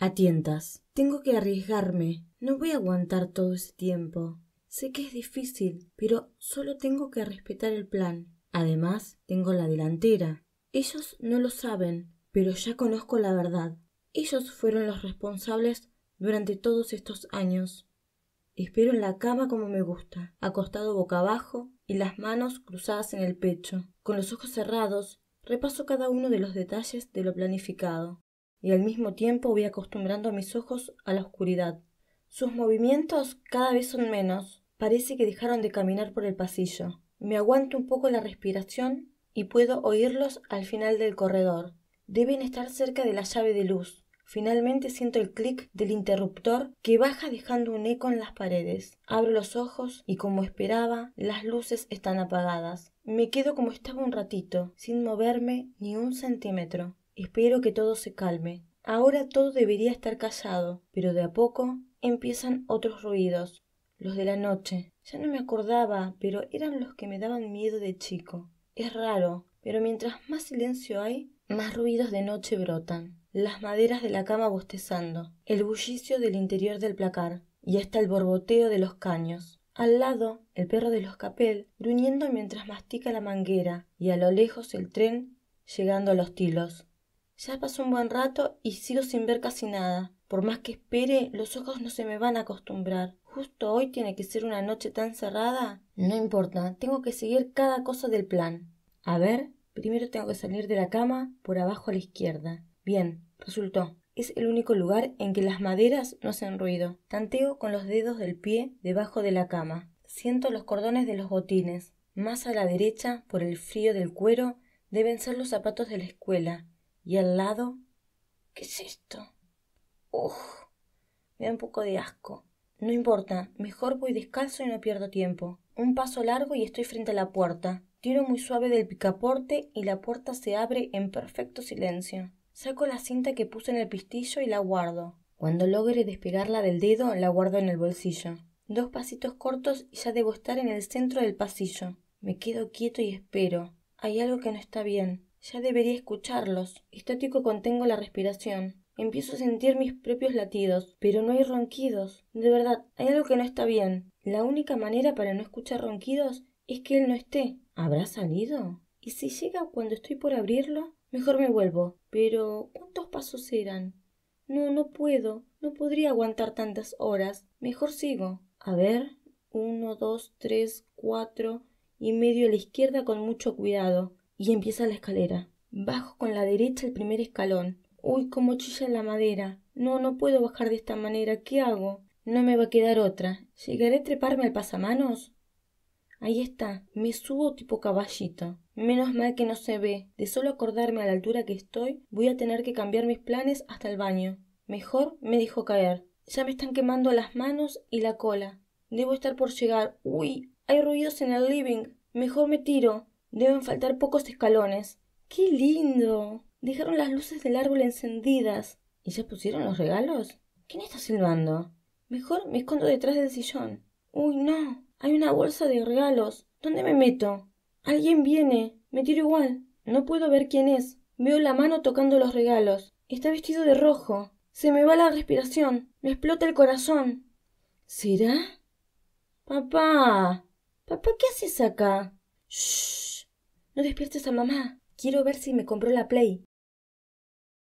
A Tengo que arriesgarme. No voy a aguantar todo ese tiempo. Sé que es difícil, pero solo tengo que respetar el plan. Además, tengo la delantera. Ellos no lo saben, pero ya conozco la verdad. Ellos fueron los responsables durante todos estos años. Espero en la cama como me gusta, acostado boca abajo y las manos cruzadas en el pecho. Con los ojos cerrados, repaso cada uno de los detalles de lo planificado y al mismo tiempo voy acostumbrando mis ojos a la oscuridad. Sus movimientos cada vez son menos. Parece que dejaron de caminar por el pasillo. Me aguanto un poco la respiración y puedo oírlos al final del corredor. Deben estar cerca de la llave de luz. Finalmente siento el clic del interruptor que baja dejando un eco en las paredes. Abro los ojos y como esperaba, las luces están apagadas. Me quedo como estaba un ratito, sin moverme ni un centímetro. Espero que todo se calme. Ahora todo debería estar callado, pero de a poco empiezan otros ruidos, los de la noche. Ya no me acordaba, pero eran los que me daban miedo de chico. Es raro, pero mientras más silencio hay, más ruidos de noche brotan. Las maderas de la cama bostezando, el bullicio del interior del placar, y hasta el borboteo de los caños. Al lado, el perro de los capel, gruñendo mientras mastica la manguera, y a lo lejos el tren llegando a los tilos. Ya pasó un buen rato y sigo sin ver casi nada. Por más que espere, los ojos no se me van a acostumbrar. ¿Justo hoy tiene que ser una noche tan cerrada? No importa, tengo que seguir cada cosa del plan. A ver, primero tengo que salir de la cama por abajo a la izquierda. Bien, resultó. Es el único lugar en que las maderas no hacen ruido. Tanteo con los dedos del pie debajo de la cama. Siento los cordones de los botines. Más a la derecha, por el frío del cuero, deben ser los zapatos de la escuela. Y al lado, ¿qué es esto? Uf, me da un poco de asco. No importa, mejor voy descalzo y no pierdo tiempo. Un paso largo y estoy frente a la puerta. Tiro muy suave del picaporte y la puerta se abre en perfecto silencio. Saco la cinta que puse en el pistillo y la guardo. Cuando logre despegarla del dedo, la guardo en el bolsillo. Dos pasitos cortos y ya debo estar en el centro del pasillo. Me quedo quieto y espero. Hay algo que no está bien. Ya debería escucharlos. Estático contengo la respiración. Empiezo a sentir mis propios latidos, pero no hay ronquidos. De verdad, hay algo que no está bien. La única manera para no escuchar ronquidos es que él no esté. ¿Habrá salido? ¿Y si llega cuando estoy por abrirlo? Mejor me vuelvo. Pero ¿cuántos pasos eran? No, no puedo. No podría aguantar tantas horas. Mejor sigo. A ver. Uno, dos, tres, cuatro y medio a la izquierda con mucho cuidado y empieza la escalera. Bajo con la derecha el primer escalón. Uy, cómo chilla la madera. No, no puedo bajar de esta manera. ¿Qué hago? No me va a quedar otra. ¿Llegaré a treparme al pasamanos? Ahí está. Me subo tipo caballito. Menos mal que no se ve. De solo acordarme a la altura que estoy, voy a tener que cambiar mis planes hasta el baño. Mejor me dijo caer. Ya me están quemando las manos y la cola. Debo estar por llegar. Uy, hay ruidos en el living. Mejor me tiro. Deben faltar pocos escalones. ¡Qué lindo! Dejaron las luces del árbol encendidas. ¿Y ya pusieron los regalos? ¿Quién está silbando? Mejor me escondo detrás del sillón. Uy, no. Hay una bolsa de regalos. ¿Dónde me meto? Alguien viene. Me tiro igual. No puedo ver quién es. Veo la mano tocando los regalos. Está vestido de rojo. Se me va la respiración. Me explota el corazón. ¿Será? Papá. Papá, ¿qué haces acá? Shh. No despiertes a mamá. Quiero ver si me compró la Play.